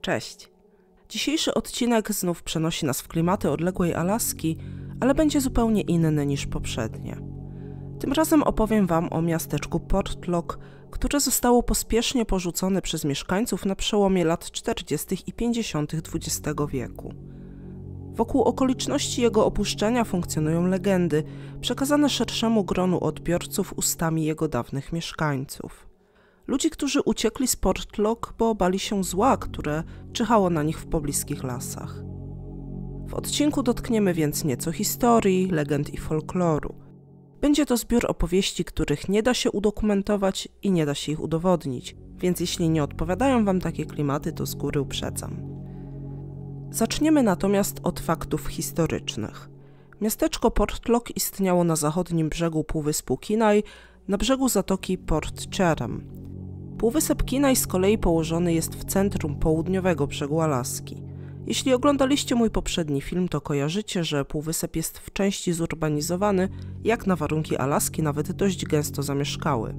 Cześć. Dzisiejszy odcinek znów przenosi nas w klimaty odległej Alaski, ale będzie zupełnie inny niż poprzednie. Tym razem opowiem Wam o miasteczku Portlock, które zostało pospiesznie porzucone przez mieszkańców na przełomie lat 40. i 50. XX wieku. Wokół okoliczności jego opuszczenia funkcjonują legendy, przekazane szerszemu gronu odbiorców ustami jego dawnych mieszkańców ludzi, którzy uciekli z Portlock, bo bali się zła, które czyhało na nich w pobliskich lasach. W odcinku dotkniemy więc nieco historii, legend i folkloru. Będzie to zbiór opowieści, których nie da się udokumentować i nie da się ich udowodnić, więc jeśli nie odpowiadają Wam takie klimaty, to z góry uprzedzam. Zaczniemy natomiast od faktów historycznych. Miasteczko Portlock istniało na zachodnim brzegu Półwyspu Kinaj, na brzegu zatoki Port Cherem. Półwysep Kinaj z kolei położony jest w centrum południowego brzegu Alaski. Jeśli oglądaliście mój poprzedni film, to kojarzycie, że półwysep jest w części zurbanizowany, jak na warunki Alaski nawet dość gęsto zamieszkały.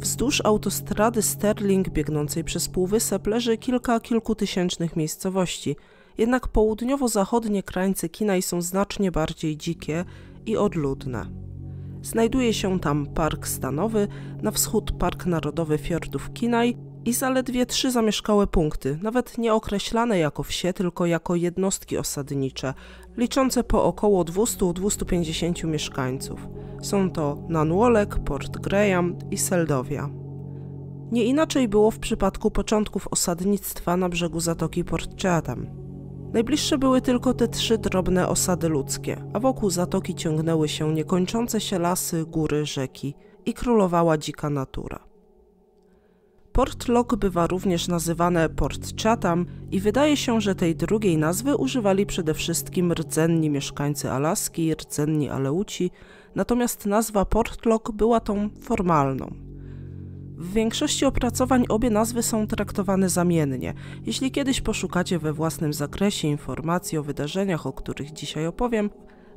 Wzdłuż autostrady Sterling biegnącej przez półwysep leży kilka kilkutysięcznych miejscowości, jednak południowo-zachodnie krańce Kinaj są znacznie bardziej dzikie i odludne. Znajduje się tam park stanowy, na wschód Park Narodowy Fiordów Kinaj i zaledwie trzy zamieszkałe punkty, nawet nie określane jako wsie, tylko jako jednostki osadnicze, liczące po około 200-250 mieszkańców. Są to Nanuolek, Port Graham i Seldowia. Nie inaczej było w przypadku początków osadnictwa na brzegu Zatoki Port Chatham. Najbliższe były tylko te trzy drobne osady ludzkie, a wokół zatoki ciągnęły się niekończące się lasy, góry, rzeki i królowała dzika natura. Port Lock bywa również nazywane Port Chatham i wydaje się, że tej drugiej nazwy używali przede wszystkim rdzenni mieszkańcy Alaski, rdzenni Aleuci, natomiast nazwa Port Lock była tą formalną. W większości opracowań obie nazwy są traktowane zamiennie. Jeśli kiedyś poszukacie we własnym zakresie informacji o wydarzeniach, o których dzisiaj opowiem,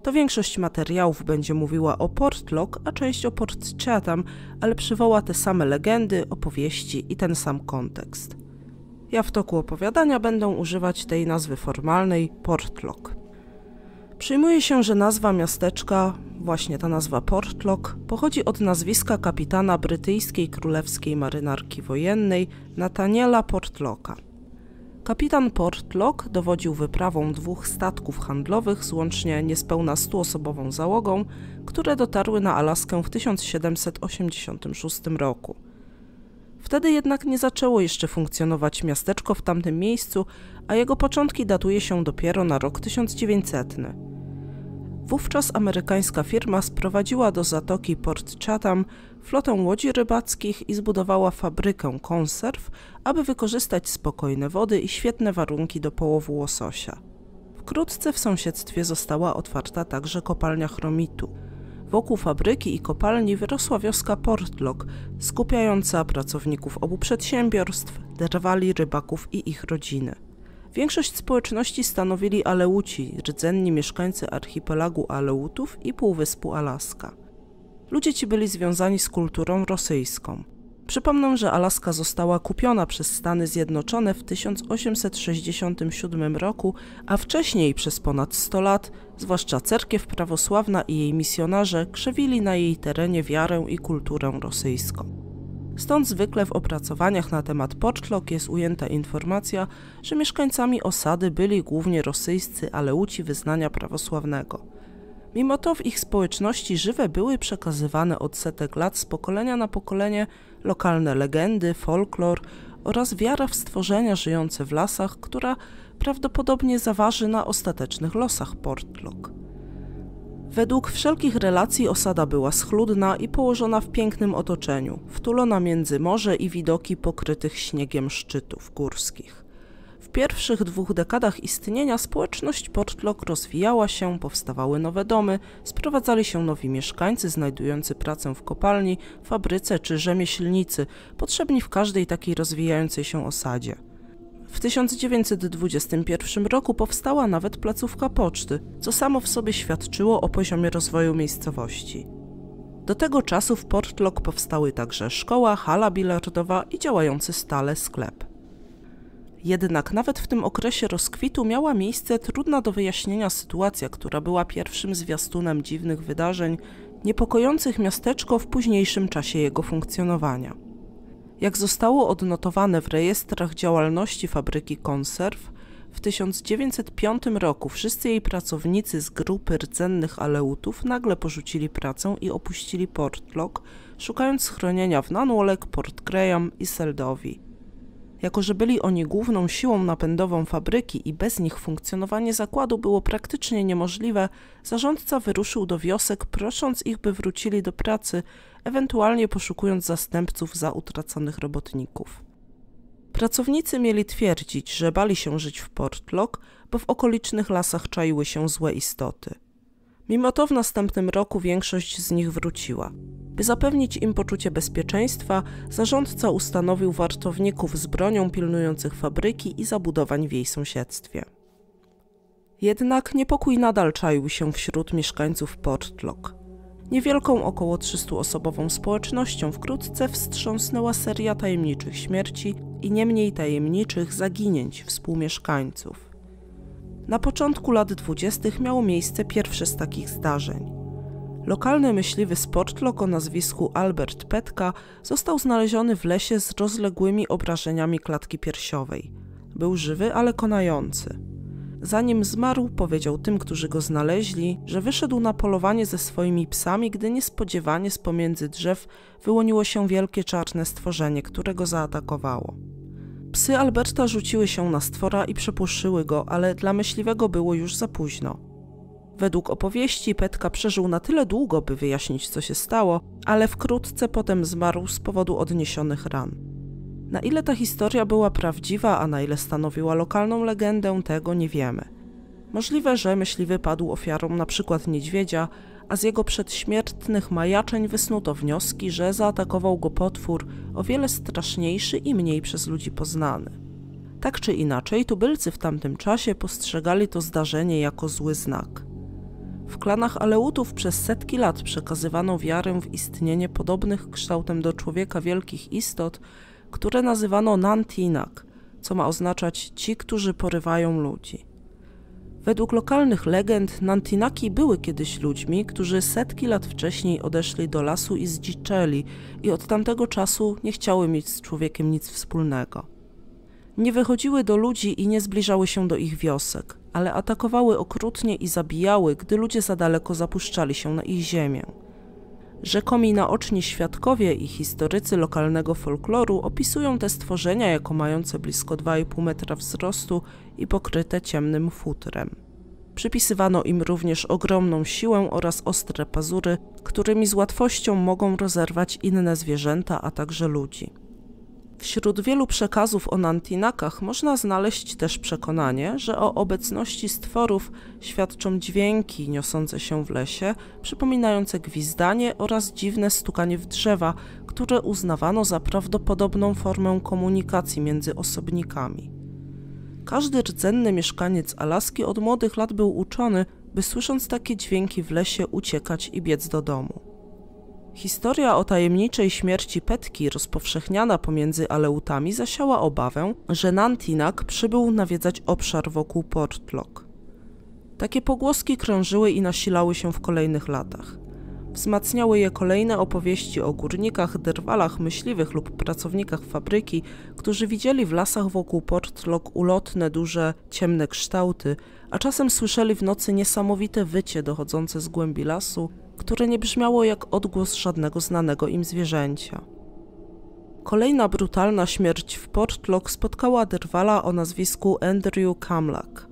to większość materiałów będzie mówiła o Port Lock, a część o Port Chatham, ale przywoła te same legendy, opowieści i ten sam kontekst. Ja w toku opowiadania będę używać tej nazwy formalnej Port Lock. Przyjmuje się, że nazwa miasteczka, właśnie ta nazwa Portlock, pochodzi od nazwiska kapitana brytyjskiej królewskiej marynarki wojennej Nathaniela Portlocka. Kapitan Portlock dowodził wyprawą dwóch statków handlowych z łącznie niespełna stuosobową osobową załogą, które dotarły na Alaskę w 1786 roku. Wtedy jednak nie zaczęło jeszcze funkcjonować miasteczko w tamtym miejscu, a jego początki datuje się dopiero na rok 1900. Wówczas amerykańska firma sprowadziła do zatoki Port Chatham flotę łodzi rybackich i zbudowała fabrykę konserw, aby wykorzystać spokojne wody i świetne warunki do połowu łososia. Wkrótce w sąsiedztwie została otwarta także kopalnia chromitu. Wokół fabryki i kopalni wyrosła wioska Portlock, skupiająca pracowników obu przedsiębiorstw, derwali rybaków i ich rodziny. Większość społeczności stanowili Aleuci, rdzenni mieszkańcy archipelagu Aleutów i półwyspu Alaska. Ludzie ci byli związani z kulturą rosyjską. Przypomnę, że Alaska została kupiona przez Stany Zjednoczone w 1867 roku, a wcześniej przez ponad 100 lat, zwłaszcza cerkiew prawosławna i jej misjonarze krzewili na jej terenie wiarę i kulturę rosyjską. Stąd zwykle w opracowaniach na temat pocztlok jest ujęta informacja, że mieszkańcami osady byli głównie rosyjscy aleuci wyznania prawosławnego. Mimo to w ich społeczności żywe były przekazywane od setek lat z pokolenia na pokolenie lokalne legendy, folklor oraz wiara w stworzenia żyjące w lasach, która prawdopodobnie zaważy na ostatecznych losach portlok. Według wszelkich relacji osada była schludna i położona w pięknym otoczeniu, wtulona między morze i widoki pokrytych śniegiem szczytów górskich. W pierwszych dwóch dekadach istnienia społeczność Portlock rozwijała się, powstawały nowe domy, sprowadzali się nowi mieszkańcy znajdujący pracę w kopalni, fabryce czy rzemieślnicy, potrzebni w każdej takiej rozwijającej się osadzie. W 1921 roku powstała nawet placówka poczty, co samo w sobie świadczyło o poziomie rozwoju miejscowości. Do tego czasu w Portlock powstały także szkoła, hala bilardowa i działający stale sklep. Jednak nawet w tym okresie rozkwitu miała miejsce trudna do wyjaśnienia sytuacja, która była pierwszym zwiastunem dziwnych wydarzeń niepokojących miasteczko w późniejszym czasie jego funkcjonowania. Jak zostało odnotowane w rejestrach działalności fabryki konserw, w 1905 roku wszyscy jej pracownicy z grupy rdzennych Aleutów nagle porzucili pracę i opuścili Portlock, szukając schronienia w Nanulek, Port Graham i Seldowi. Jako, że byli oni główną siłą napędową fabryki i bez nich funkcjonowanie zakładu było praktycznie niemożliwe, zarządca wyruszył do wiosek, prosząc ich, by wrócili do pracy, ewentualnie poszukując zastępców za utraconych robotników. Pracownicy mieli twierdzić, że bali się żyć w Portlock, bo w okolicznych lasach czaiły się złe istoty. Mimo to w następnym roku większość z nich wróciła. By zapewnić im poczucie bezpieczeństwa, zarządca ustanowił wartowników z bronią pilnujących fabryki i zabudowań w jej sąsiedztwie. Jednak niepokój nadal czaił się wśród mieszkańców Portlock. Niewielką około 300-osobową społecznością wkrótce wstrząsnęła seria tajemniczych śmierci i nie mniej tajemniczych zaginięć współmieszkańców. Na początku lat 20. miało miejsce pierwsze z takich zdarzeń. Lokalny myśliwy z o nazwisku Albert Petka został znaleziony w lesie z rozległymi obrażeniami klatki piersiowej. Był żywy, ale konający. Zanim zmarł, powiedział tym, którzy go znaleźli, że wyszedł na polowanie ze swoimi psami, gdy niespodziewanie z pomiędzy drzew wyłoniło się wielkie czarne stworzenie, które go zaatakowało. Psy Alberta rzuciły się na stwora i przepuszyły go, ale dla myśliwego było już za późno. Według opowieści Petka przeżył na tyle długo, by wyjaśnić co się stało, ale wkrótce potem zmarł z powodu odniesionych ran. Na ile ta historia była prawdziwa, a na ile stanowiła lokalną legendę, tego nie wiemy. Możliwe, że myśliwy padł ofiarą np. niedźwiedzia, a z jego przedśmiertnych majaczeń wysnuto wnioski, że zaatakował go potwór o wiele straszniejszy i mniej przez ludzi poznany. Tak czy inaczej, tubylcy w tamtym czasie postrzegali to zdarzenie jako zły znak. W klanach Aleutów przez setki lat przekazywano wiarę w istnienie podobnych kształtem do człowieka wielkich istot, które nazywano Nantinak, co ma oznaczać ci, którzy porywają ludzi. Według lokalnych legend, Nantinaki były kiedyś ludźmi, którzy setki lat wcześniej odeszli do lasu i zdziczeli i od tamtego czasu nie chciały mieć z człowiekiem nic wspólnego. Nie wychodziły do ludzi i nie zbliżały się do ich wiosek, ale atakowały okrutnie i zabijały, gdy ludzie za daleko zapuszczali się na ich ziemię. Rzekomi naoczni świadkowie i historycy lokalnego folkloru opisują te stworzenia jako mające blisko 2,5 metra wzrostu i pokryte ciemnym futrem. Przypisywano im również ogromną siłę oraz ostre pazury, którymi z łatwością mogą rozerwać inne zwierzęta, a także ludzi. Wśród wielu przekazów o Nantinakach można znaleźć też przekonanie, że o obecności stworów świadczą dźwięki niosące się w lesie, przypominające gwizdanie oraz dziwne stukanie w drzewa, które uznawano za prawdopodobną formę komunikacji między osobnikami. Każdy rdzenny mieszkaniec Alaski od młodych lat był uczony, by słysząc takie dźwięki w lesie uciekać i biec do domu. Historia o tajemniczej śmierci Petki rozpowszechniana pomiędzy Aleutami zasiała obawę, że Nantinak przybył nawiedzać obszar wokół Portlock. Takie pogłoski krążyły i nasilały się w kolejnych latach. Wzmacniały je kolejne opowieści o górnikach, derwalach, myśliwych lub pracownikach fabryki, którzy widzieli w lasach wokół Portlock ulotne, duże, ciemne kształty, a czasem słyszeli w nocy niesamowite wycie dochodzące z głębi lasu które nie brzmiało jak odgłos żadnego znanego im zwierzęcia. Kolejna brutalna śmierć w Portlock spotkała drwala o nazwisku Andrew Kamlak.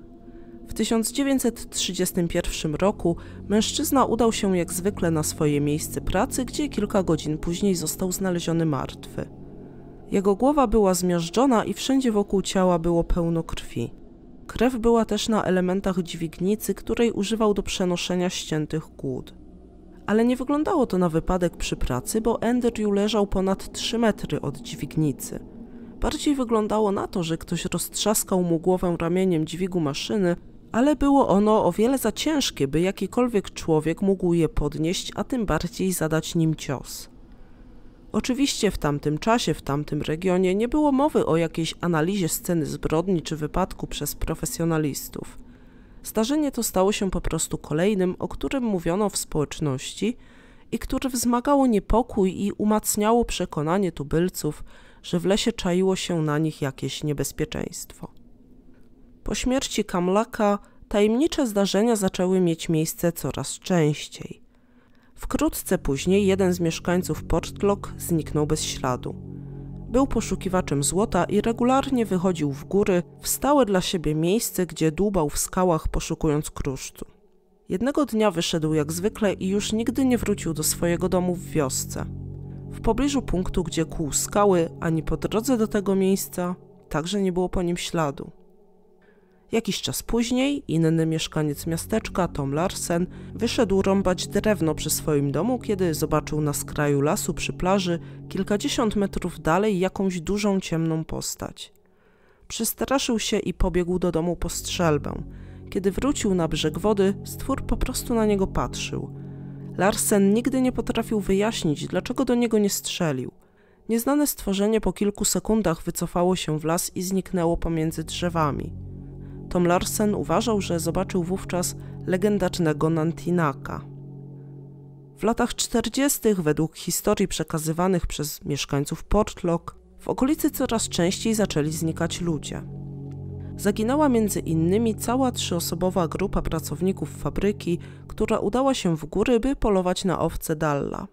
W 1931 roku mężczyzna udał się jak zwykle na swoje miejsce pracy, gdzie kilka godzin później został znaleziony martwy. Jego głowa była zmiażdżona i wszędzie wokół ciała było pełno krwi. Krew była też na elementach dźwignicy, której używał do przenoszenia ściętych głód ale nie wyglądało to na wypadek przy pracy, bo Andrew leżał ponad 3 metry od dźwignicy. Bardziej wyglądało na to, że ktoś roztrzaskał mu głowę ramieniem dźwigu maszyny, ale było ono o wiele za ciężkie, by jakikolwiek człowiek mógł je podnieść, a tym bardziej zadać nim cios. Oczywiście w tamtym czasie, w tamtym regionie nie było mowy o jakiejś analizie sceny zbrodni czy wypadku przez profesjonalistów. Starzenie to stało się po prostu kolejnym, o którym mówiono w społeczności i które wzmagało niepokój i umacniało przekonanie tubylców, że w lesie czaiło się na nich jakieś niebezpieczeństwo. Po śmierci Kamlaka tajemnicze zdarzenia zaczęły mieć miejsce coraz częściej. Wkrótce później jeden z mieszkańców Portlock zniknął bez śladu. Był poszukiwaczem złota i regularnie wychodził w góry, w stałe dla siebie miejsce, gdzie dłubał w skałach poszukując kruszcu. Jednego dnia wyszedł jak zwykle i już nigdy nie wrócił do swojego domu w wiosce. W pobliżu punktu, gdzie kłuł skały, ani po drodze do tego miejsca, także nie było po nim śladu. Jakiś czas później inny mieszkaniec miasteczka, Tom Larsen, wyszedł rąbać drewno przy swoim domu, kiedy zobaczył na skraju lasu przy plaży, kilkadziesiąt metrów dalej, jakąś dużą ciemną postać. Przestraszył się i pobiegł do domu po strzelbę. Kiedy wrócił na brzeg wody, stwór po prostu na niego patrzył. Larsen nigdy nie potrafił wyjaśnić, dlaczego do niego nie strzelił. Nieznane stworzenie po kilku sekundach wycofało się w las i zniknęło pomiędzy drzewami. Tom Larsen uważał, że zobaczył wówczas legendarnego Nantinaka. W latach 40. według historii przekazywanych przez mieszkańców Portlock w okolicy coraz częściej zaczęli znikać ludzie. Zaginęła między innymi cała trzyosobowa grupa pracowników fabryki, która udała się w góry, by polować na owce Dalla.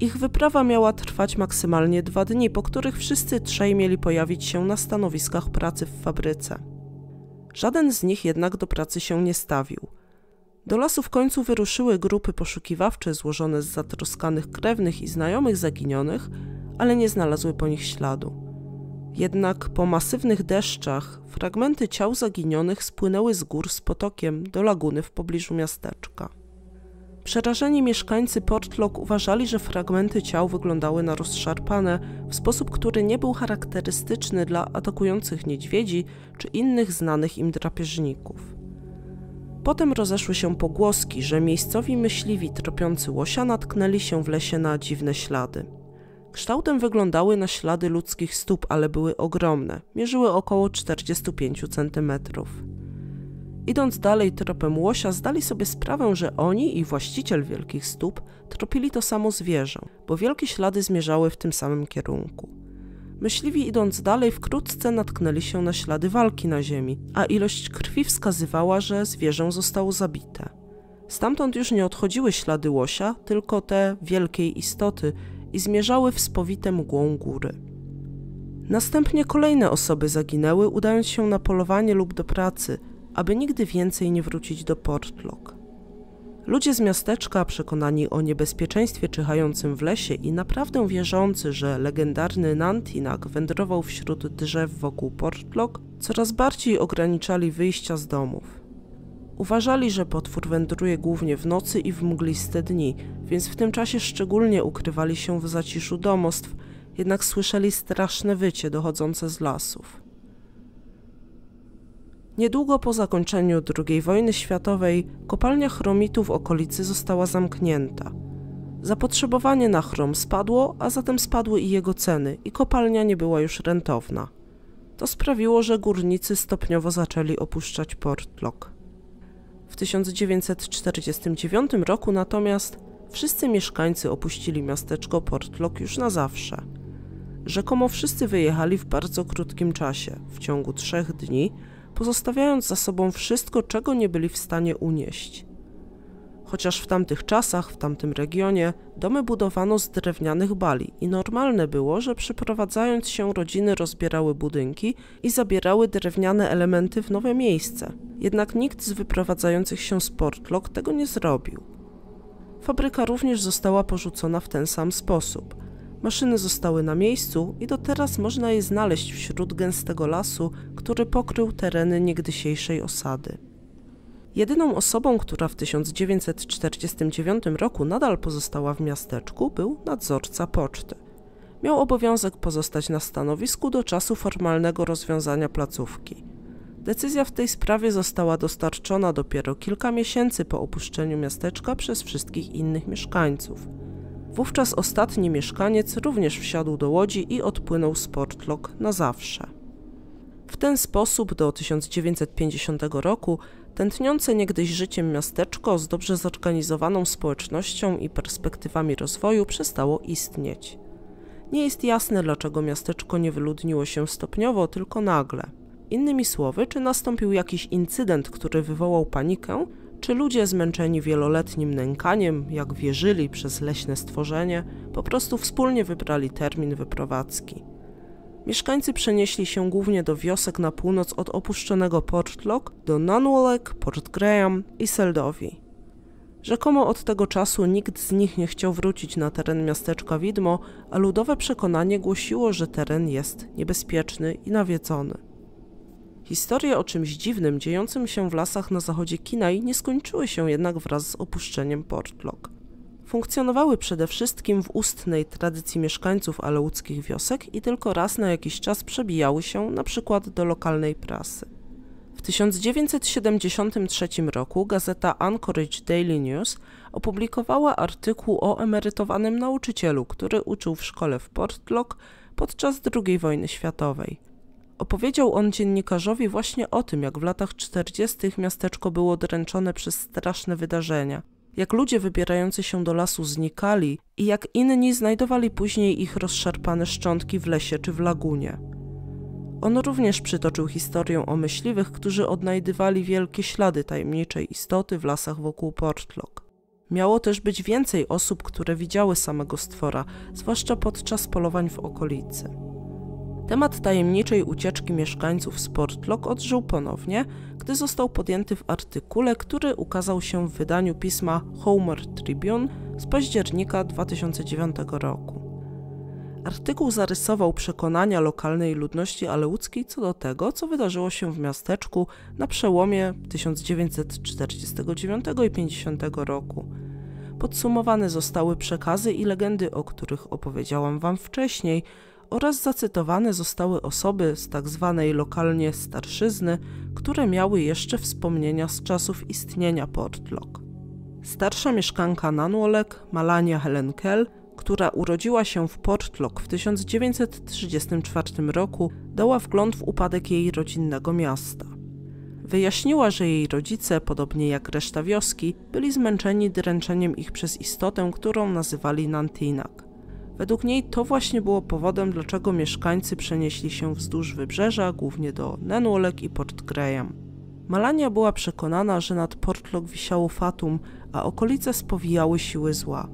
Ich wyprawa miała trwać maksymalnie dwa dni, po których wszyscy trzej mieli pojawić się na stanowiskach pracy w fabryce. Żaden z nich jednak do pracy się nie stawił. Do lasu w końcu wyruszyły grupy poszukiwawcze złożone z zatroskanych krewnych i znajomych zaginionych, ale nie znalazły po nich śladu. Jednak po masywnych deszczach fragmenty ciał zaginionych spłynęły z gór z potokiem do laguny w pobliżu miasteczka. Przerażeni mieszkańcy Portlock uważali, że fragmenty ciał wyglądały na rozszarpane w sposób, który nie był charakterystyczny dla atakujących niedźwiedzi czy innych znanych im drapieżników. Potem rozeszły się pogłoski, że miejscowi myśliwi tropiący łosia natknęli się w lesie na dziwne ślady. Kształtem wyglądały na ślady ludzkich stóp, ale były ogromne. Mierzyły około 45 centymetrów. Idąc dalej tropem łosia, zdali sobie sprawę, że oni i właściciel wielkich stóp tropili to samo zwierzę, bo wielkie ślady zmierzały w tym samym kierunku. Myśliwi idąc dalej wkrótce natknęli się na ślady walki na ziemi, a ilość krwi wskazywała, że zwierzę zostało zabite. Stamtąd już nie odchodziły ślady łosia, tylko te wielkiej istoty i zmierzały w spowite mgłą góry. Następnie kolejne osoby zaginęły, udając się na polowanie lub do pracy, aby nigdy więcej nie wrócić do Portlock. Ludzie z miasteczka, przekonani o niebezpieczeństwie czyhającym w lesie i naprawdę wierzący, że legendarny Nantinak wędrował wśród drzew wokół Portlock, coraz bardziej ograniczali wyjścia z domów. Uważali, że potwór wędruje głównie w nocy i w mgliste dni, więc w tym czasie szczególnie ukrywali się w zaciszu domostw, jednak słyszeli straszne wycie dochodzące z lasów. Niedługo po zakończeniu II wojny światowej kopalnia chromitu w okolicy została zamknięta. Zapotrzebowanie na chrom spadło, a zatem spadły i jego ceny i kopalnia nie była już rentowna. To sprawiło, że górnicy stopniowo zaczęli opuszczać Portlock. W 1949 roku natomiast wszyscy mieszkańcy opuścili miasteczko Portlock już na zawsze. Rzekomo wszyscy wyjechali w bardzo krótkim czasie, w ciągu trzech dni – pozostawiając za sobą wszystko, czego nie byli w stanie unieść. Chociaż w tamtych czasach, w tamtym regionie, domy budowano z drewnianych bali i normalne było, że przyprowadzając się rodziny rozbierały budynki i zabierały drewniane elementy w nowe miejsce. Jednak nikt z wyprowadzających się z Portlock tego nie zrobił. Fabryka również została porzucona w ten sam sposób – Maszyny zostały na miejscu i do teraz można je znaleźć wśród gęstego lasu, który pokrył tereny niegdysiejszej osady. Jedyną osobą, która w 1949 roku nadal pozostała w miasteczku, był nadzorca poczty. Miał obowiązek pozostać na stanowisku do czasu formalnego rozwiązania placówki. Decyzja w tej sprawie została dostarczona dopiero kilka miesięcy po opuszczeniu miasteczka przez wszystkich innych mieszkańców. Wówczas ostatni mieszkaniec również wsiadł do łodzi i odpłynął z Portlok na zawsze. W ten sposób do 1950 roku tętniące niegdyś życiem miasteczko z dobrze zorganizowaną społecznością i perspektywami rozwoju przestało istnieć. Nie jest jasne, dlaczego miasteczko nie wyludniło się stopniowo, tylko nagle. Innymi słowy, czy nastąpił jakiś incydent, który wywołał panikę, czy ludzie zmęczeni wieloletnim nękaniem, jak wierzyli przez leśne stworzenie, po prostu wspólnie wybrali termin wyprowadzki? Mieszkańcy przenieśli się głównie do wiosek na północ od opuszczonego Portlock, do Nanwolek, Port Graham i Seldowi. Rzekomo od tego czasu nikt z nich nie chciał wrócić na teren miasteczka Widmo, a ludowe przekonanie głosiło, że teren jest niebezpieczny i nawiedzony. Historie o czymś dziwnym dziejącym się w lasach na zachodzie Kinaj nie skończyły się jednak wraz z opuszczeniem Portlock. Funkcjonowały przede wszystkim w ustnej tradycji mieszkańców aleuckich wiosek i tylko raz na jakiś czas przebijały się na przykład do lokalnej prasy. W 1973 roku gazeta Anchorage Daily News opublikowała artykuł o emerytowanym nauczycielu, który uczył w szkole w Portlock podczas II wojny światowej. Opowiedział on dziennikarzowi właśnie o tym, jak w latach 40. miasteczko było dręczone przez straszne wydarzenia, jak ludzie wybierający się do lasu znikali i jak inni znajdowali później ich rozszarpane szczątki w lesie czy w lagunie. On również przytoczył historię o myśliwych, którzy odnajdywali wielkie ślady tajemniczej istoty w lasach wokół Portlock. Miało też być więcej osób, które widziały samego stwora, zwłaszcza podczas polowań w okolicy. Temat tajemniczej ucieczki mieszkańców Sportlock odżył ponownie, gdy został podjęty w artykule, który ukazał się w wydaniu pisma Homer Tribune z października 2009 roku. Artykuł zarysował przekonania lokalnej ludności aleuckiej co do tego, co wydarzyło się w miasteczku na przełomie 1949 i 50 roku. Podsumowane zostały przekazy i legendy, o których opowiedziałam wam wcześniej – oraz zacytowane zostały osoby z tak zwanej lokalnie starszyzny, które miały jeszcze wspomnienia z czasów istnienia Portlock. Starsza mieszkanka Nanuolek, Malania Helen Kell, która urodziła się w Portlock w 1934 roku, dała wgląd w upadek jej rodzinnego miasta. Wyjaśniła, że jej rodzice, podobnie jak reszta wioski, byli zmęczeni dręczeniem ich przez istotę, którą nazywali Nantinak. Według niej to właśnie było powodem, dlaczego mieszkańcy przenieśli się wzdłuż wybrzeża, głównie do Nenulek i Port Graham. Malania była przekonana, że nad Portlock wisiało fatum, a okolice spowijały siły zła.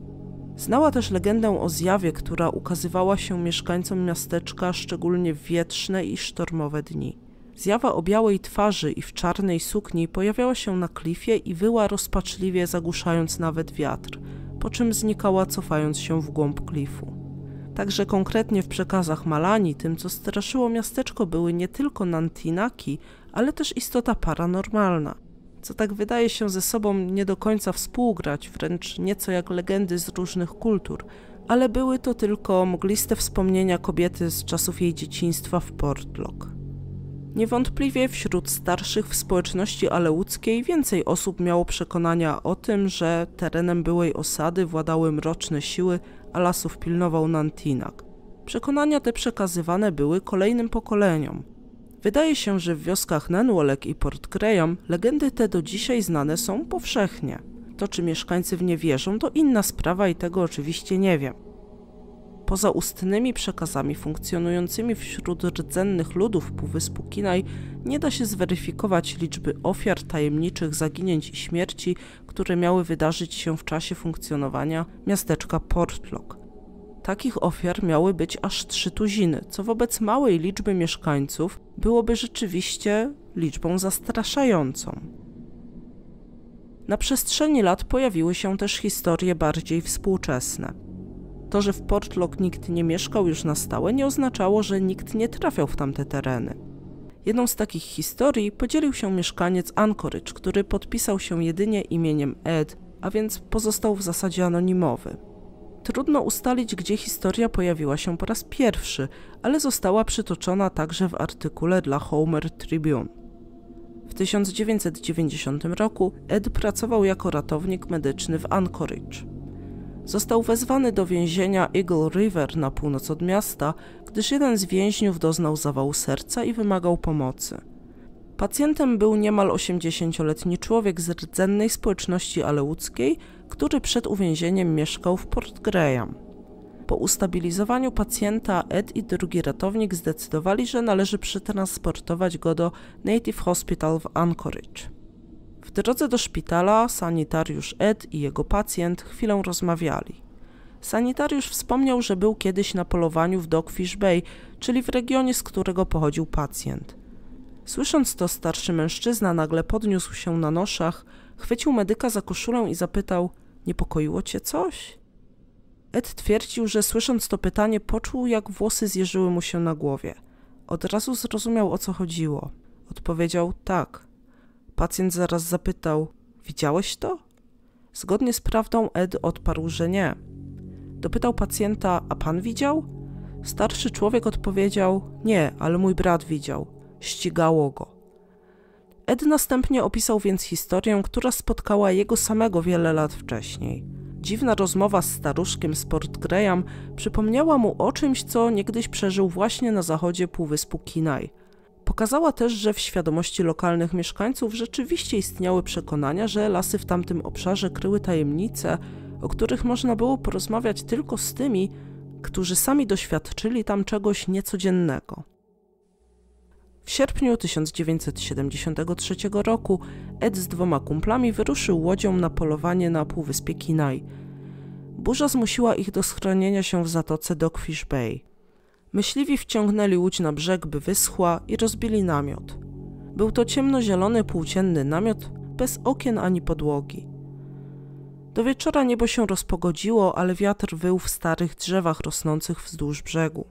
Znała też legendę o zjawie, która ukazywała się mieszkańcom miasteczka szczególnie w wietrzne i sztormowe dni. Zjawa o białej twarzy i w czarnej sukni pojawiała się na klifie i wyła rozpaczliwie, zagłuszając nawet wiatr po czym znikała cofając się w głąb klifu. Także konkretnie w przekazach Malani tym, co straszyło miasteczko były nie tylko Nantinaki, ale też istota paranormalna, co tak wydaje się ze sobą nie do końca współgrać, wręcz nieco jak legendy z różnych kultur, ale były to tylko mgliste wspomnienia kobiety z czasów jej dzieciństwa w Portlock. Niewątpliwie wśród starszych w społeczności aleuckiej więcej osób miało przekonania o tym, że terenem byłej osady władały mroczne siły, a lasów pilnował Nantinak. Przekonania te przekazywane były kolejnym pokoleniom. Wydaje się, że w wioskach Nenuolek i Port Graham legendy te do dzisiaj znane są powszechnie. To, czy mieszkańcy w nie wierzą, to inna sprawa i tego oczywiście nie wiem poza ustnymi przekazami funkcjonującymi wśród rdzennych ludów Półwyspu Kinaj nie da się zweryfikować liczby ofiar tajemniczych zaginięć i śmierci, które miały wydarzyć się w czasie funkcjonowania miasteczka Portlock. Takich ofiar miały być aż trzy tuziny, co wobec małej liczby mieszkańców byłoby rzeczywiście liczbą zastraszającą. Na przestrzeni lat pojawiły się też historie bardziej współczesne. To, że w Portlock nikt nie mieszkał już na stałe, nie oznaczało, że nikt nie trafiał w tamte tereny. Jedną z takich historii podzielił się mieszkaniec Anchorage, który podpisał się jedynie imieniem Ed, a więc pozostał w zasadzie anonimowy. Trudno ustalić, gdzie historia pojawiła się po raz pierwszy, ale została przytoczona także w artykule dla Homer Tribune. W 1990 roku Ed pracował jako ratownik medyczny w Anchorage. Został wezwany do więzienia Eagle River na północ od miasta, gdyż jeden z więźniów doznał zawału serca i wymagał pomocy. Pacjentem był niemal 80-letni człowiek z rdzennej społeczności aleuckiej, który przed uwięzieniem mieszkał w Port Graham. Po ustabilizowaniu pacjenta Ed i drugi ratownik zdecydowali, że należy przetransportować go do Native Hospital w Anchorage. W drodze do szpitala sanitariusz Ed i jego pacjent chwilę rozmawiali. Sanitariusz wspomniał, że był kiedyś na polowaniu w Dogfish Bay, czyli w regionie, z którego pochodził pacjent. Słysząc to, starszy mężczyzna nagle podniósł się na noszach, chwycił medyka za koszulę i zapytał: Niepokoiło cię coś? Ed twierdził, że słysząc to pytanie, poczuł, jak włosy zjeżyły mu się na głowie. Od razu zrozumiał, o co chodziło. Odpowiedział: Tak, Pacjent zaraz zapytał: Widziałeś to? Zgodnie z prawdą Ed odparł, że nie. Dopytał pacjenta: A pan widział? Starszy człowiek odpowiedział: Nie, ale mój brat widział. Ścigało go. Ed następnie opisał więc historię, która spotkała jego samego wiele lat wcześniej. Dziwna rozmowa z staruszkiem z Port Graham przypomniała mu o czymś, co niegdyś przeżył właśnie na zachodzie Półwyspu Kinaj – Pokazała też, że w świadomości lokalnych mieszkańców rzeczywiście istniały przekonania, że lasy w tamtym obszarze kryły tajemnice, o których można było porozmawiać tylko z tymi, którzy sami doświadczyli tam czegoś niecodziennego. W sierpniu 1973 roku Ed z dwoma kumplami wyruszył łodzią na polowanie na półwyspie Kinai. Burza zmusiła ich do schronienia się w zatoce Dogfish Bay. Myśliwi wciągnęli łódź na brzeg, by wyschła i rozbili namiot. Był to ciemnozielony płócienny namiot bez okien ani podłogi. Do wieczora niebo się rozpogodziło, ale wiatr wył w starych drzewach rosnących wzdłuż brzegu.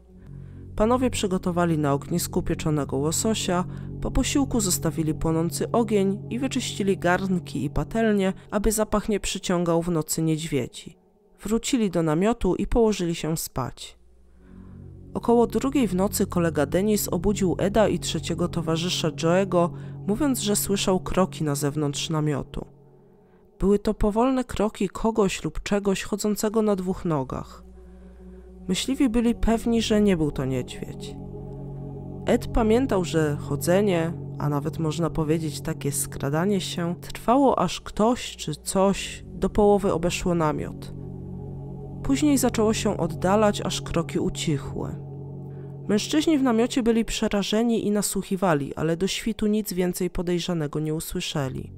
Panowie przygotowali na ognisku pieczonego łososia, po posiłku zostawili płonący ogień i wyczyścili garnki i patelnie, aby zapach nie przyciągał w nocy niedźwiedzi. Wrócili do namiotu i położyli się spać. Około drugiej w nocy kolega Denis obudził Eda i trzeciego towarzysza Joego, mówiąc, że słyszał kroki na zewnątrz namiotu. Były to powolne kroki kogoś lub czegoś chodzącego na dwóch nogach. Myśliwi byli pewni, że nie był to niedźwiedź. Ed pamiętał, że chodzenie, a nawet można powiedzieć takie skradanie się, trwało aż ktoś czy coś do połowy obeszło namiot. Później zaczęło się oddalać, aż kroki ucichły. Mężczyźni w namiocie byli przerażeni i nasłuchiwali, ale do świtu nic więcej podejrzanego nie usłyszeli.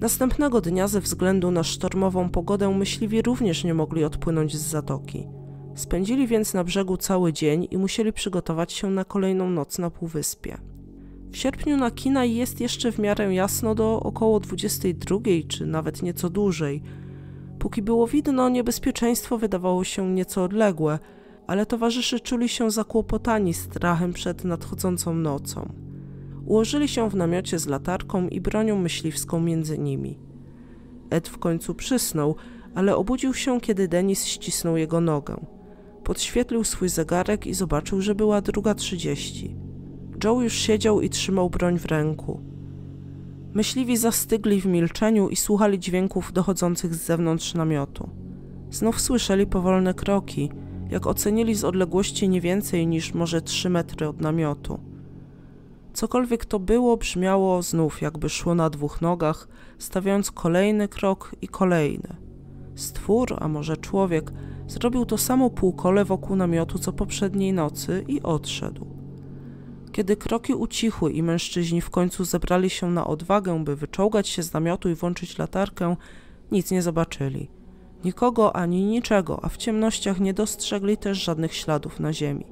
Następnego dnia ze względu na sztormową pogodę myśliwi również nie mogli odpłynąć z zatoki. Spędzili więc na brzegu cały dzień i musieli przygotować się na kolejną noc na półwyspie. W sierpniu na Kinaj jest jeszcze w miarę jasno do około 22 czy nawet nieco dłużej. Póki było widno, niebezpieczeństwo wydawało się nieco odległe – ale towarzysze czuli się zakłopotani strachem przed nadchodzącą nocą. Ułożyli się w namiocie z latarką i bronią myśliwską między nimi. Ed w końcu przysnął, ale obudził się, kiedy Denis ścisnął jego nogę. Podświetlił swój zegarek i zobaczył, że była druga trzydzieści. Joe już siedział i trzymał broń w ręku. Myśliwi zastygli w milczeniu i słuchali dźwięków dochodzących z zewnątrz namiotu. Znów słyszeli powolne kroki – jak ocenili z odległości nie więcej niż może 3 metry od namiotu. Cokolwiek to było, brzmiało znów jakby szło na dwóch nogach, stawiając kolejny krok i kolejny. Stwór, a może człowiek, zrobił to samo półkole wokół namiotu co poprzedniej nocy i odszedł. Kiedy kroki ucichły i mężczyźni w końcu zebrali się na odwagę, by wyczołgać się z namiotu i włączyć latarkę, nic nie zobaczyli – nikogo ani niczego, a w ciemnościach nie dostrzegli też żadnych śladów na ziemi.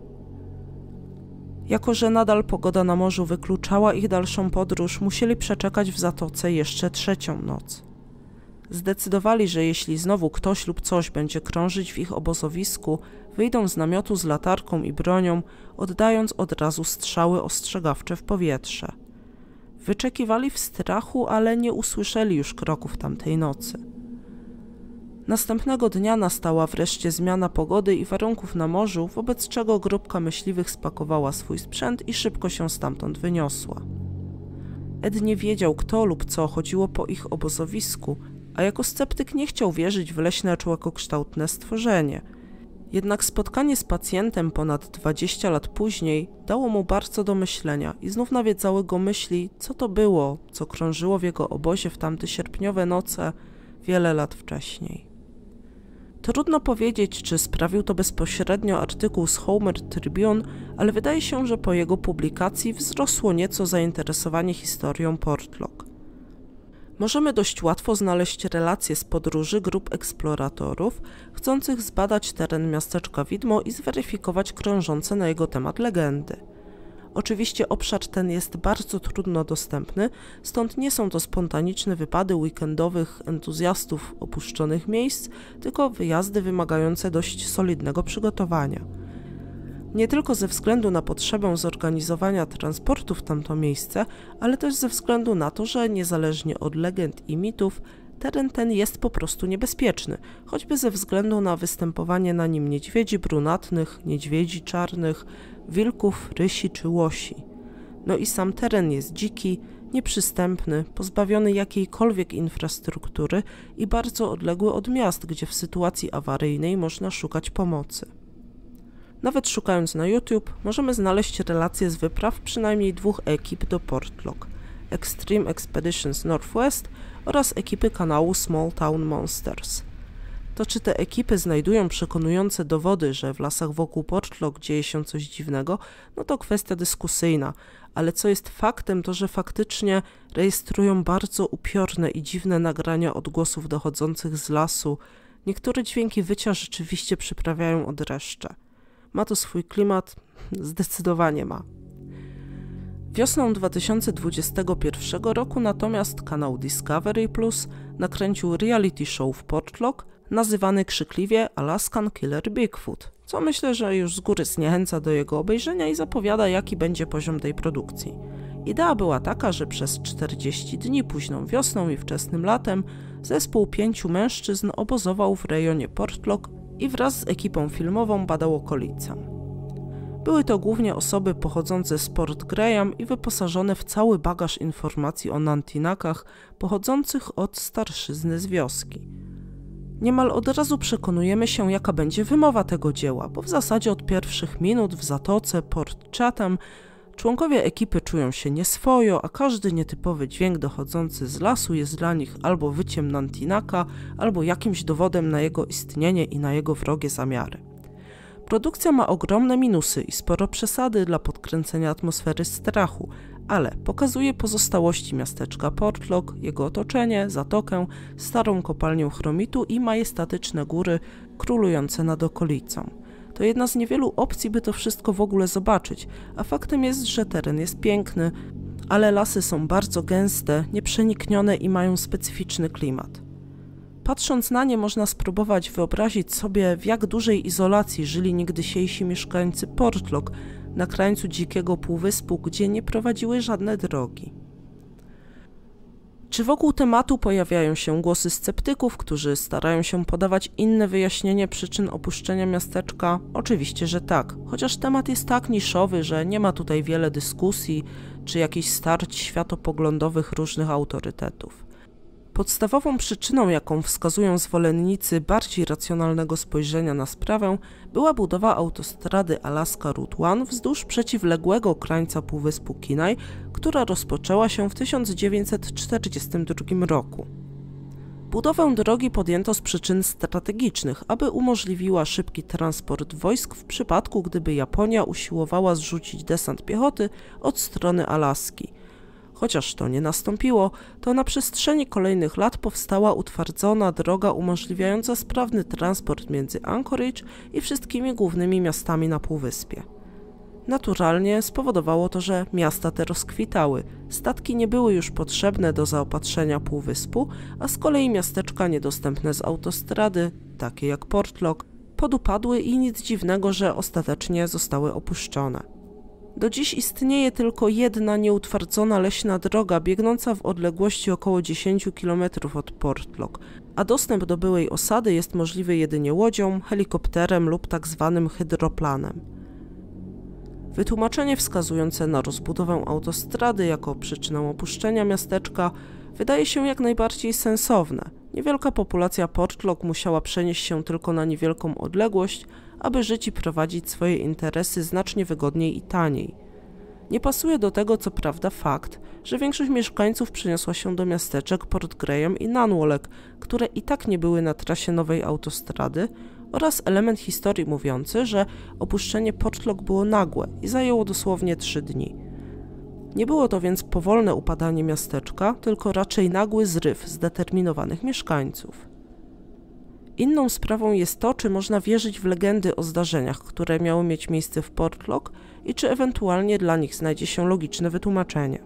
Jako, że nadal pogoda na morzu wykluczała ich dalszą podróż, musieli przeczekać w zatoce jeszcze trzecią noc. Zdecydowali, że jeśli znowu ktoś lub coś będzie krążyć w ich obozowisku, wyjdą z namiotu z latarką i bronią, oddając od razu strzały ostrzegawcze w powietrze. Wyczekiwali w strachu, ale nie usłyszeli już kroków tamtej nocy. Następnego dnia nastała wreszcie zmiana pogody i warunków na morzu, wobec czego grupka myśliwych spakowała swój sprzęt i szybko się stamtąd wyniosła. Ed nie wiedział kto lub co chodziło po ich obozowisku, a jako sceptyk nie chciał wierzyć w leśne człekokształtne stworzenie. Jednak spotkanie z pacjentem ponad 20 lat później dało mu bardzo do myślenia i znów nawiedzały go myśli, co to było, co krążyło w jego obozie w tamte sierpniowe noce wiele lat wcześniej. Trudno powiedzieć, czy sprawił to bezpośrednio artykuł z Homer Tribune, ale wydaje się, że po jego publikacji wzrosło nieco zainteresowanie historią Portlock. Możemy dość łatwo znaleźć relacje z podróży grup eksploratorów, chcących zbadać teren miasteczka Widmo i zweryfikować krążące na jego temat legendy. Oczywiście obszar ten jest bardzo trudno dostępny, stąd nie są to spontaniczne wypady weekendowych entuzjastów opuszczonych miejsc, tylko wyjazdy wymagające dość solidnego przygotowania. Nie tylko ze względu na potrzebę zorganizowania transportu w tamto miejsce, ale też ze względu na to, że niezależnie od legend i mitów, Teren ten jest po prostu niebezpieczny, choćby ze względu na występowanie na nim niedźwiedzi brunatnych, niedźwiedzi czarnych, wilków, rysi czy łosi. No i sam teren jest dziki, nieprzystępny, pozbawiony jakiejkolwiek infrastruktury i bardzo odległy od miast, gdzie w sytuacji awaryjnej można szukać pomocy. Nawet szukając na YouTube, możemy znaleźć relacje z wypraw przynajmniej dwóch ekip do Portlock: Extreme Expeditions Northwest oraz ekipy kanału Small Town Monsters. To czy te ekipy znajdują przekonujące dowody, że w lasach wokół Portlock dzieje się coś dziwnego, no to kwestia dyskusyjna, ale co jest faktem, to że faktycznie rejestrują bardzo upiorne i dziwne nagrania odgłosów dochodzących z lasu. Niektóre dźwięki wycia rzeczywiście przyprawiają odreszcze. Ma to swój klimat? Zdecydowanie ma. Wiosną 2021 roku natomiast kanał Discovery Plus nakręcił reality show w Portlock nazywany krzykliwie Alaskan Killer Bigfoot, co myślę, że już z góry zniechęca do jego obejrzenia i zapowiada jaki będzie poziom tej produkcji. Idea była taka, że przez 40 dni późną wiosną i wczesnym latem zespół pięciu mężczyzn obozował w rejonie Portlock i wraz z ekipą filmową badał okolicę. Były to głównie osoby pochodzące z Port Graham i wyposażone w cały bagaż informacji o Nantinakach pochodzących od starszyzny z wioski. Niemal od razu przekonujemy się, jaka będzie wymowa tego dzieła, bo w zasadzie od pierwszych minut w zatoce Port Chatham członkowie ekipy czują się nieswojo, a każdy nietypowy dźwięk dochodzący z lasu jest dla nich albo wyciem Nantinaka, albo jakimś dowodem na jego istnienie i na jego wrogie zamiary. Produkcja ma ogromne minusy i sporo przesady dla podkręcenia atmosfery strachu, ale pokazuje pozostałości miasteczka Portlock, jego otoczenie, zatokę, starą kopalnię chromitu i majestatyczne góry królujące nad okolicą. To jedna z niewielu opcji, by to wszystko w ogóle zobaczyć, a faktem jest, że teren jest piękny, ale lasy są bardzo gęste, nieprzeniknione i mają specyficzny klimat. Patrząc na nie, można spróbować wyobrazić sobie, w jak dużej izolacji żyli niegdysiejsi mieszkańcy Portlock na krańcu dzikiego półwyspu, gdzie nie prowadziły żadne drogi. Czy wokół tematu pojawiają się głosy sceptyków, którzy starają się podawać inne wyjaśnienie przyczyn opuszczenia miasteczka? Oczywiście, że tak, chociaż temat jest tak niszowy, że nie ma tutaj wiele dyskusji czy jakichś starć światopoglądowych różnych autorytetów. Podstawową przyczyną, jaką wskazują zwolennicy bardziej racjonalnego spojrzenia na sprawę, była budowa autostrady Alaska Route 1 wzdłuż przeciwległego krańca Półwyspu Kinaj, która rozpoczęła się w 1942 roku. Budowę drogi podjęto z przyczyn strategicznych, aby umożliwiła szybki transport wojsk w przypadku, gdyby Japonia usiłowała zrzucić desant piechoty od strony Alaski – Chociaż to nie nastąpiło, to na przestrzeni kolejnych lat powstała utwardzona droga umożliwiająca sprawny transport między Anchorage i wszystkimi głównymi miastami na Półwyspie. Naturalnie spowodowało to, że miasta te rozkwitały, statki nie były już potrzebne do zaopatrzenia Półwyspu, a z kolei miasteczka niedostępne z autostrady, takie jak Portlock, podupadły i nic dziwnego, że ostatecznie zostały opuszczone. Do dziś istnieje tylko jedna nieutwardzona leśna droga biegnąca w odległości około 10 km od Portlock, a dostęp do byłej osady jest możliwy jedynie łodzią, helikopterem lub tak zwanym hydroplanem. Wytłumaczenie wskazujące na rozbudowę autostrady jako przyczynę opuszczenia miasteczka wydaje się jak najbardziej sensowne. Niewielka populacja portlok musiała przenieść się tylko na niewielką odległość, aby żyć i prowadzić swoje interesy znacznie wygodniej i taniej. Nie pasuje do tego co prawda fakt, że większość mieszkańców przeniosła się do miasteczek Port Graham i Nanwolek, które i tak nie były na trasie nowej autostrady, oraz element historii mówiący, że opuszczenie Portlock było nagłe i zajęło dosłownie trzy dni. Nie było to więc powolne upadanie miasteczka, tylko raczej nagły zryw zdeterminowanych mieszkańców. Inną sprawą jest to, czy można wierzyć w legendy o zdarzeniach, które miały mieć miejsce w Portlock i czy ewentualnie dla nich znajdzie się logiczne wytłumaczenie.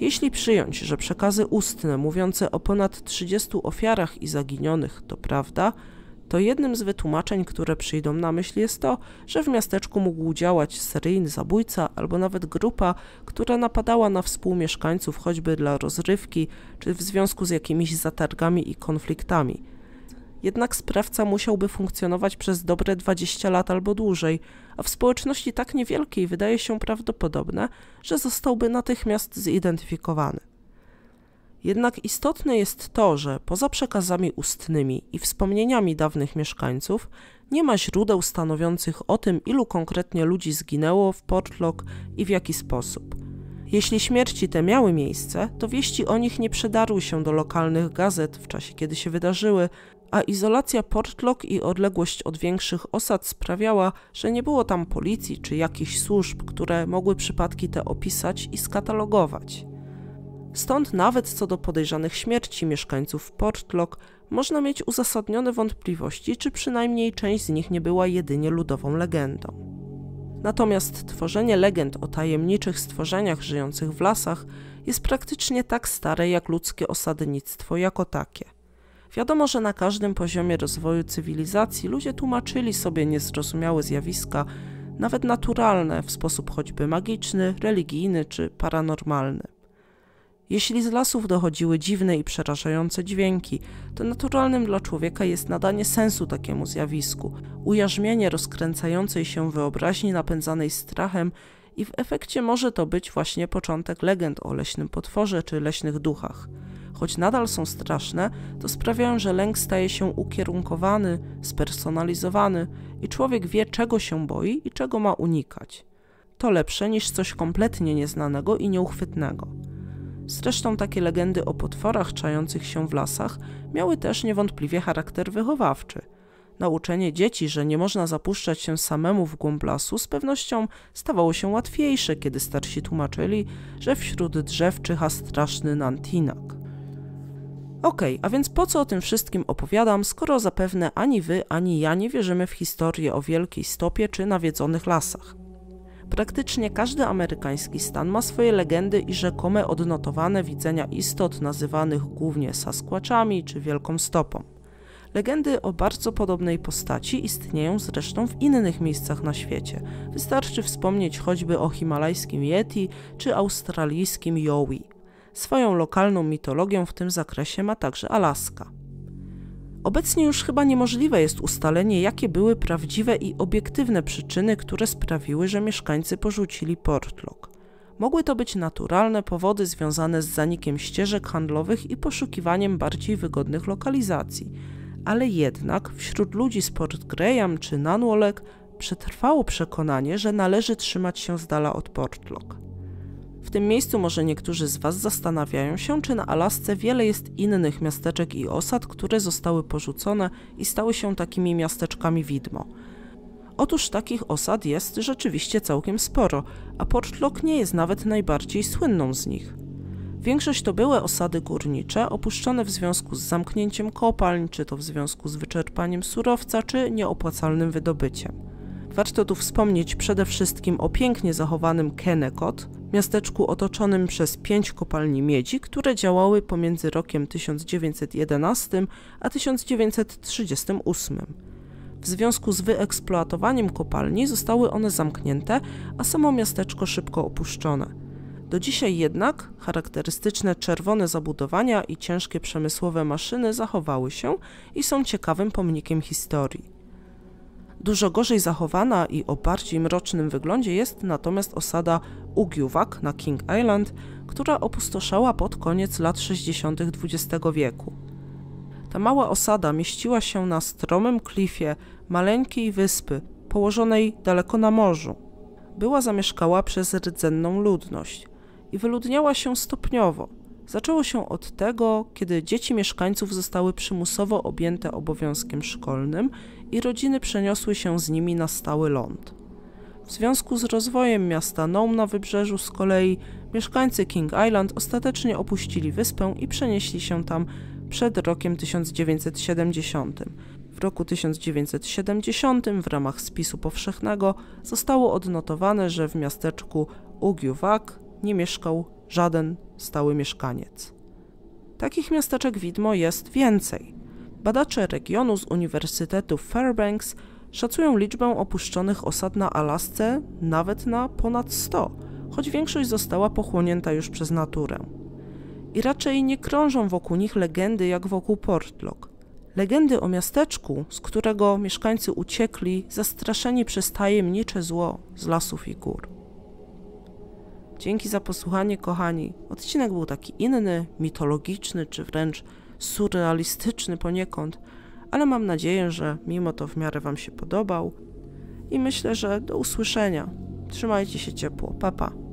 Jeśli przyjąć, że przekazy ustne mówiące o ponad 30 ofiarach i zaginionych to prawda, to jednym z wytłumaczeń, które przyjdą na myśl jest to, że w miasteczku mógł działać seryjny zabójca albo nawet grupa, która napadała na współmieszkańców choćby dla rozrywki czy w związku z jakimiś zatargami i konfliktami. Jednak sprawca musiałby funkcjonować przez dobre 20 lat albo dłużej, a w społeczności tak niewielkiej wydaje się prawdopodobne, że zostałby natychmiast zidentyfikowany. Jednak istotne jest to, że poza przekazami ustnymi i wspomnieniami dawnych mieszkańców, nie ma źródeł stanowiących o tym, ilu konkretnie ludzi zginęło w Portlock i w jaki sposób. Jeśli śmierci te miały miejsce, to wieści o nich nie przedarły się do lokalnych gazet w czasie, kiedy się wydarzyły, a izolacja Portlock i odległość od większych osad sprawiała, że nie było tam policji czy jakichś służb, które mogły przypadki te opisać i skatalogować. Stąd nawet co do podejrzanych śmierci mieszkańców Portlock można mieć uzasadnione wątpliwości, czy przynajmniej część z nich nie była jedynie ludową legendą. Natomiast tworzenie legend o tajemniczych stworzeniach żyjących w lasach jest praktycznie tak stare jak ludzkie osadnictwo jako takie. Wiadomo, że na każdym poziomie rozwoju cywilizacji ludzie tłumaczyli sobie niezrozumiałe zjawiska, nawet naturalne, w sposób choćby magiczny, religijny czy paranormalny. Jeśli z lasów dochodziły dziwne i przerażające dźwięki, to naturalnym dla człowieka jest nadanie sensu takiemu zjawisku, ujarzmienie rozkręcającej się wyobraźni napędzanej strachem i w efekcie może to być właśnie początek legend o leśnym potworze czy leśnych duchach. Choć nadal są straszne, to sprawiają, że lęk staje się ukierunkowany, spersonalizowany i człowiek wie, czego się boi i czego ma unikać. To lepsze niż coś kompletnie nieznanego i nieuchwytnego. Zresztą takie legendy o potworach czających się w lasach miały też niewątpliwie charakter wychowawczy. Nauczenie dzieci, że nie można zapuszczać się samemu w głąb lasu, z pewnością stawało się łatwiejsze, kiedy starsi tłumaczyli, że wśród drzew czyha straszny nantinak. Okej, okay, a więc po co o tym wszystkim opowiadam, skoro zapewne ani wy, ani ja nie wierzymy w historię o wielkiej stopie czy nawiedzonych lasach? Praktycznie każdy amerykański stan ma swoje legendy i rzekome odnotowane widzenia istot nazywanych głównie Sasquatchami czy Wielką Stopą. Legendy o bardzo podobnej postaci istnieją zresztą w innych miejscach na świecie. Wystarczy wspomnieć choćby o himalajskim Yeti czy australijskim Yowie. Swoją lokalną mitologię w tym zakresie ma także Alaska. Obecnie już chyba niemożliwe jest ustalenie, jakie były prawdziwe i obiektywne przyczyny, które sprawiły, że mieszkańcy porzucili Portlock. Mogły to być naturalne powody związane z zanikiem ścieżek handlowych i poszukiwaniem bardziej wygodnych lokalizacji, ale jednak wśród ludzi z Port Graham czy Nanwolek przetrwało przekonanie, że należy trzymać się z dala od Portlock tym miejscu może niektórzy z Was zastanawiają się, czy na Alasce wiele jest innych miasteczek i osad, które zostały porzucone i stały się takimi miasteczkami widmo. Otóż takich osad jest rzeczywiście całkiem sporo, a Portlock nie jest nawet najbardziej słynną z nich. Większość to były osady górnicze, opuszczone w związku z zamknięciem kopalń, czy to w związku z wyczerpaniem surowca, czy nieopłacalnym wydobyciem. Warto tu wspomnieć przede wszystkim o pięknie zachowanym Kennecott, miasteczku otoczonym przez pięć kopalni miedzi, które działały pomiędzy rokiem 1911 a 1938. W związku z wyeksploatowaniem kopalni zostały one zamknięte, a samo miasteczko szybko opuszczone. Do dzisiaj jednak charakterystyczne czerwone zabudowania i ciężkie przemysłowe maszyny zachowały się i są ciekawym pomnikiem historii. Dużo gorzej zachowana i o bardziej mrocznym wyglądzie jest natomiast osada Ugiuwak na King Island, która opustoszała pod koniec lat 60. XX wieku. Ta mała osada mieściła się na stromym klifie maleńkiej wyspy, położonej daleko na morzu. Była zamieszkała przez rdzenną ludność i wyludniała się stopniowo. Zaczęło się od tego, kiedy dzieci mieszkańców zostały przymusowo objęte obowiązkiem szkolnym – i rodziny przeniosły się z nimi na stały ląd. W związku z rozwojem miasta Nome na wybrzeżu z kolei mieszkańcy King Island ostatecznie opuścili wyspę i przenieśli się tam przed rokiem 1970. W roku 1970 w ramach spisu powszechnego zostało odnotowane, że w miasteczku Ugiuwak nie mieszkał żaden stały mieszkaniec. Takich miasteczek widmo jest więcej. Badacze regionu z Uniwersytetu Fairbanks szacują liczbę opuszczonych osad na Alasce nawet na ponad 100, choć większość została pochłonięta już przez naturę. I raczej nie krążą wokół nich legendy jak wokół Portlock. Legendy o miasteczku, z którego mieszkańcy uciekli zastraszeni przez tajemnicze zło z lasów i gór. Dzięki za posłuchanie, kochani. Odcinek był taki inny, mitologiczny czy wręcz surrealistyczny poniekąd, ale mam nadzieję, że mimo to w miarę Wam się podobał. I myślę, że do usłyszenia. Trzymajcie się ciepło. papa. pa.